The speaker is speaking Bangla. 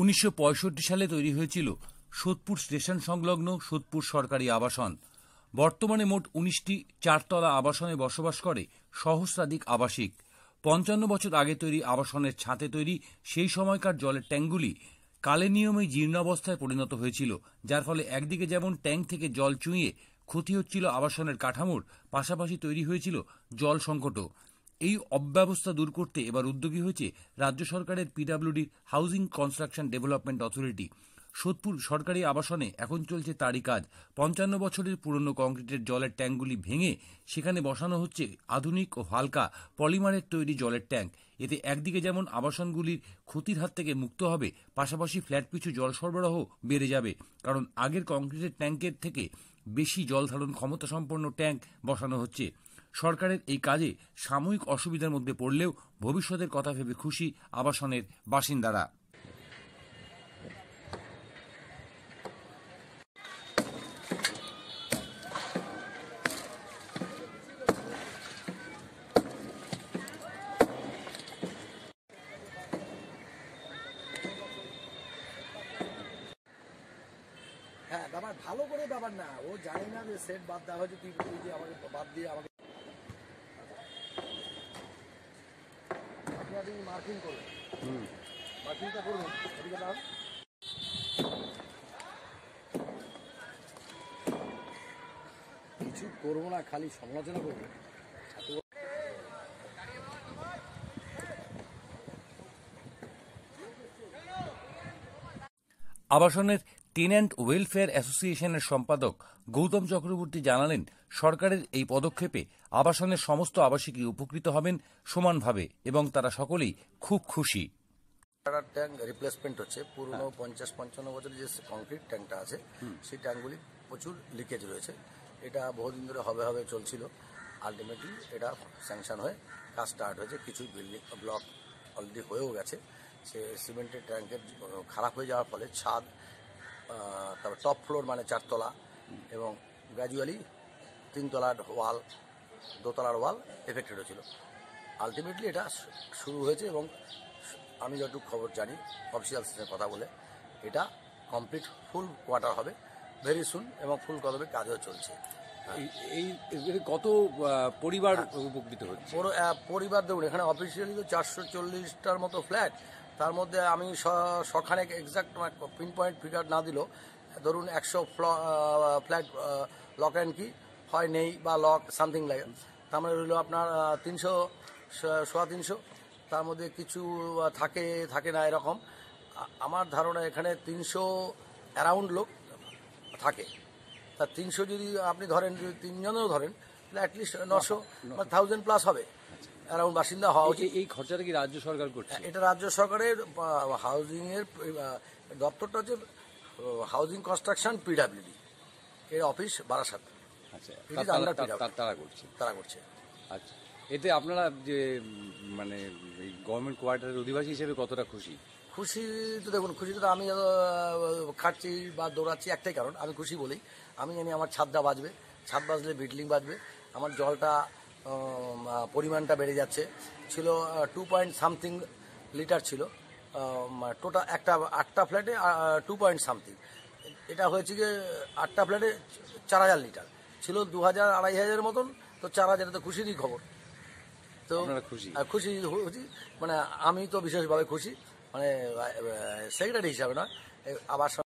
উনিশশো সালে তৈরি হয়েছিল সোদপুর স্টেশন সংলগ্ন সোদপুর সরকারি আবাসন বর্তমানে মোট উনিশটি চারতলা আবাসনে বসবাস করে সহস্রাধিক আবাসিক পঞ্চান্ন বছর আগে তৈরি আবাসনের ছাঁতে তৈরি সেই সময়কার জলের ট্যাঙ্কগুলি কালে নিয়মেই জীর্ণাবস্থায় পরিণত হয়েছিল যার ফলে একদিকে যেমন ট্যাঙ্ক থেকে জল চুঁয়ে ক্ষতি হচ্ছিল আবাসনের কাঠামোর পাশাপাশি তৈরি হয়েছিল জল সংকটও এই অব্যবস্থা দূর করতে এবার উদ্যোগী হয়েছে রাজ্য সরকারের পিডাব্লিউডির housing construction development authority Sodepur সরকারি আবাসনে এখন চলছে তারই কাজ পঞ্চান্ন বছরের পুরনো কংক্রিটের জলের ট্যাঙ্কগুলি ভেঙে সেখানে বসানো হচ্ছে আধুনিক ও হালকা পলিমারের তৈরি জলের ট্যাঙ্ক এতে একদিকে যেমন আবাসনগুলির ক্ষতির হাত থেকে মুক্ত হবে পাশাপাশি ফ্ল্যাট পিছু জল সরবরাহ বেড়ে যাবে কারণ আগের কংক্রিটের ট্যাঙ্কের থেকে বেশি জল ধারণ ক্ষমতাসম্পন্ন ট্যাঙ্ক বসানো হচ্ছে সরকারের এই কাজে সাময়িক অসুবিধার মধ্যে পড়লেও ভবিষ্যতের কথা ভেবে খুশি আবাসনের বাসিন্দারা হ্যাঁ ব্যাপার ভালো করে ব্যাপার না ও জানি না যে সেট বাদ দেওয়া হয়েছে তুই বাদ দিয়ে আমাকে মার্কিং করবেন মার্কিংটা করবেন এদিকে দাম কিছু করবো না খালি সমালোচনা করবো আবাসনের টেনেন্ট ওয়েলফেয়ার অ্যাসোসিয়েশনের সম্পাদক গৌতম চক্রবর্তী জানালেন সরকারের এই পদক্ষেপে আবাসনের সমস্ত আবাসিকই উপকৃত হবেন সমানভাবে এবং তারা সকলেই খুব খুশি ওয়াটার ট্যাঙ্ক রিপ্লেসমেন্ট হচ্ছে পুরনো হ্যাঁ। পঞ্চাশ পঞ্চান্ন বছরের যে কংক্রিট ট্যাঙ্কটা আছে সেই ট্যাঙ্কগুলি প্রচুর লিকেজ রয়েছে এটা বহুদিন ধরে হবে হবে চলছিল আলটিমেটলি এটা স্যাংশন হয়ে কাজ স্টার্ট হয়েছে কিছু বিল্ডিং ব্লক অলরেডি হয়েও গেছে সে সিমেন্টের ট্যাঙ্কের খারাপ হয়ে যাওয়ার ফলে ছাদ তারপর টপ ফ্লোর মানে চারতলা এবং গ্র্যাজুয়ালি তিনতলার ওয়াল দোতলার ওয়াল এফেক্টেড হয়েছিল আলটিমেটলি এটা শুরু হয়েছে এবং আমি যতটুকু খবর জানি অফিসিয়াল সিস্টেমে কথা বলে এটা কমপ্লিট ফুল কোয়ার্টার হবে ভেরি সুন এবং ফুল কদমে কাজও চলছে এই কত পরিবার হ্যাঁ। উপকৃত হচ্ছে পরিবার দেখুন এখানে অফিসিয়ালি তো চারশো চল্লিশটার মতো ফ্ল্যাট তার মধ্যে আমি সখানে এক্সাক্ট পিন পয়েন্ট ফিগার না দিলেও ধরুন একশো ফ্ল্যাট লক অ্যান্ড কি হয় নেই বা লক সামথিং লাগে তার মানে রইল আপনার তিনশো সোয়া তিনশো তার মধ্যে কিছু থাকে থাকে না এরকম আমার ধারণা এখানে তিনশো অ্যারাউন্ড লোক থাকে তা তিনশো যদি আপনি ধরেন যদি তিনজনেরও ধরেন তাহলে অ্যাটলিস্ট নশো বা থাউজেন্ড প্লাস হবে অ্যারাউন্ড বাসিন্দা হওয়া উচিত এই খরচাটা কি রাজ্য সরকার করছে এটা রাজ্য সরকারের হাউজিংয়ের দপ্তরটা হচ্ছে হাউজিং কনস্ট্রাকশন পিডাব্লিউডি এর অফিস বারাসাত আচ্ছা তারা করছে তারা করছে আচ্ছা এতে আপনারা যে মানে গভর্নমেন্ট কোয়ার্টারের অধিবাসী হিসেবে কতটা খুশি খুশি তো দেখুন খুশি তো আমি খাটছি বা দৌড়াচ্ছি একটাই কারণ আমি খুশি বলি আমি জানি আমার ছাদটা বাজবে ছাদ বাজলে বিল্ডিং বাজবে আমার জলটা পরিমাণটা বেড়ে যাচ্ছে ছিল টু পয়েন্ট সামথিং লিটার ছিল টোটাল একটা আটটা ফ্ল্যাটে টু পয়েন্ট সামথিং এটা হয়েছে গিয়ে আটটা ফ্ল্যাটে চার হাজার লিটার ছিল দু হাজার আড়াই হাজারের মতন তো চার হাজার তো খুশিরই খবর তো খুশি খুশি মানে আমি তো বিশেষভাবে খুশি মানে সেক্রেটারি হিসাবে নয় আবার